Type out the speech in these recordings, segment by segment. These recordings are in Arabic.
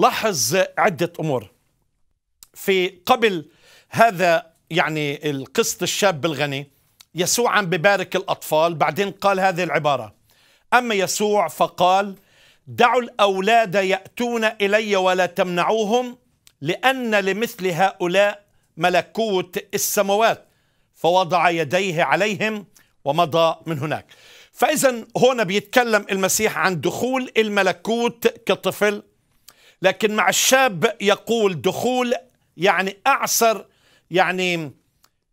لاحظ عدة أمور في قبل هذا يعني القسط الشاب الغني يسوع عم ببارك الأطفال بعدين قال هذه العبارة أما يسوع فقال دعوا الأولاد يأتون إلي ولا تمنعوهم لأن لمثل هؤلاء ملكوت السموات فوضع يديه عليهم ومضى من هناك فإذا هنا بيتكلم المسيح عن دخول الملكوت كطفل لكن مع الشاب يقول دخول يعني أعسر يعني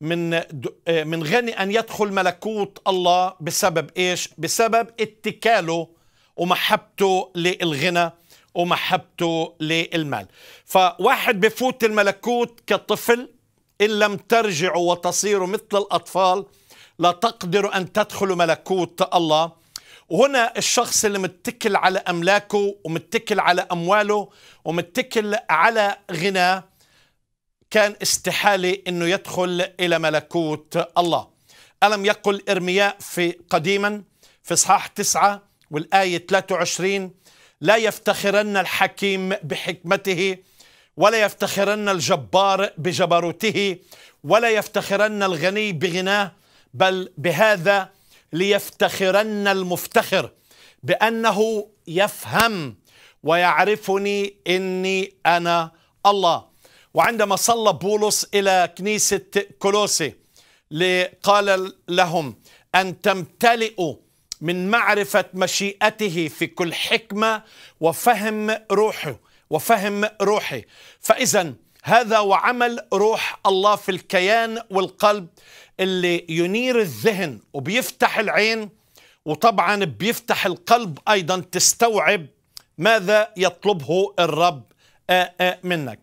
من من غني أن يدخل ملكوت الله بسبب إيش؟ بسبب اتكاله ومحبته للغنى ومحبته للمال فواحد بفوت الملكوت كطفل إن لم ترجعوا وتصيروا مثل الأطفال لا تقدروا أن تدخلوا ملكوت الله وهنا الشخص اللي متكل على املاكه ومتكل على امواله ومتكل على غناه كان استحاله انه يدخل الى ملكوت الله الم يقل ارمياء في قديما في اصحاح 9 والايه 23 لا يفتخرن الحكيم بحكمته ولا يفتخرن الجبار بجبروته ولا يفتخرن الغني بغناه بل بهذا ليفتخرن المفتخر بأنه يفهم ويعرفني إني أنا الله وعندما صلى بولس إلى كنيسة كولوسي قال لهم أن تمتلئوا من معرفة مشيئته في كل حكمة وفهم روحه وفهم روحي فإذا هذا وعمل روح الله في الكيان والقلب اللي ينير الذهن وبيفتح العين وطبعا بيفتح القلب ايضا تستوعب ماذا يطلبه الرب منك